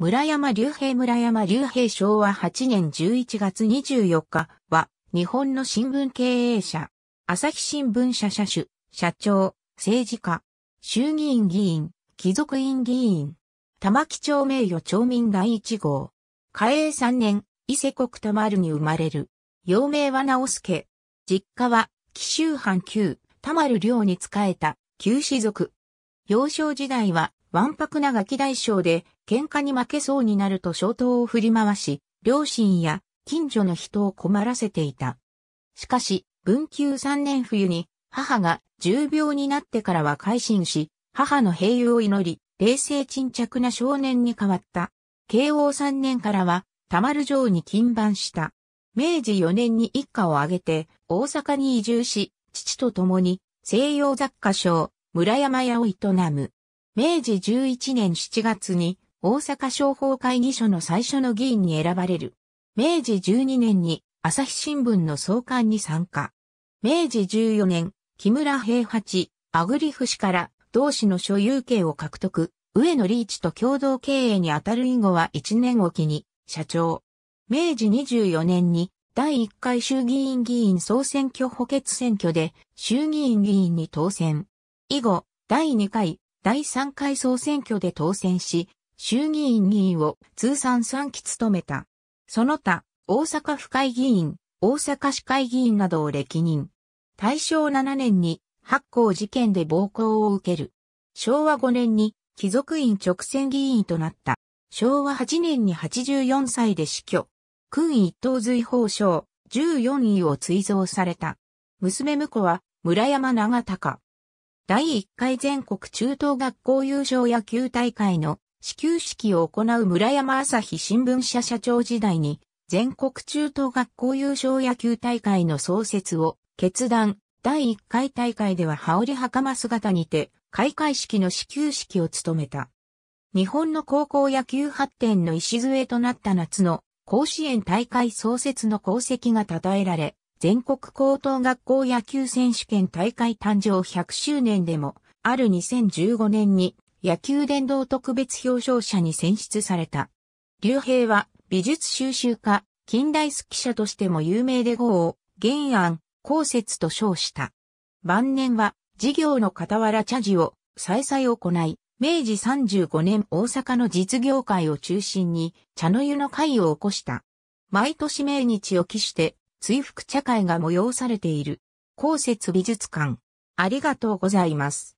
村山隆平村山隆平昭和8年11月24日は、日本の新聞経営者、朝日新聞社社主、社長、政治家、衆議院議員、貴族院議員、玉木町名誉町民第一号、嘉永3年、伊勢国田丸に生まれる。幼名は直助。実家は、紀州藩旧、田丸領に仕えた、旧士族。幼少時代は、わんぱくなガキ大将で、喧嘩に負けそうになると小刀を振り回し、両親や近所の人を困らせていた。しかし、文久三年冬に、母が重病になってからは改心し、母の平癒を祈り、冷静沈着な少年に変わった。慶応三年からは、田丸城に勤番した。明治四年に一家を挙げて、大阪に移住し、父と共に、西洋雑貨商、村山屋を営む。明治11年7月に大阪商法会議所の最初の議員に選ばれる。明治12年に朝日新聞の創刊に参加。明治14年、木村平八、アグリフ氏から同氏の所有権を獲得。上野リーチと共同経営にあたる以後は1年おきに社長。明治24年に第1回衆議院議員総選挙補欠選挙で衆議院議員に当選。以後、第2回第3回総選挙で当選し、衆議院議員を通算3期務めた。その他、大阪府会議員、大阪市会議員などを歴任。大正7年に発行事件で暴行を受ける。昭和5年に貴族院直選議員となった。昭和8年に84歳で死去。君一等随法賞14位を追贈された。娘婿は村山長隆。第1回全国中等学校優勝野球大会の始球式を行う村山朝日新聞社社長時代に全国中等学校優勝野球大会の創設を決断。第1回大会では羽織袴姿にて開会式の始球式を務めた。日本の高校野球発展の礎となった夏の甲子園大会創設の功績が称えられ、全国高等学校野球選手権大会誕生100周年でも、ある2015年に野球殿堂特別表彰者に選出された。竜兵は美術収集家、近代好き者としても有名で号を、原案、公説と称した。晩年は、事業の傍ら茶事を、再々行い、明治35年大阪の実業界を中心に、茶の湯の会を起こした。毎年命日を期して、追福茶会が催されている。公設美術館。ありがとうございます。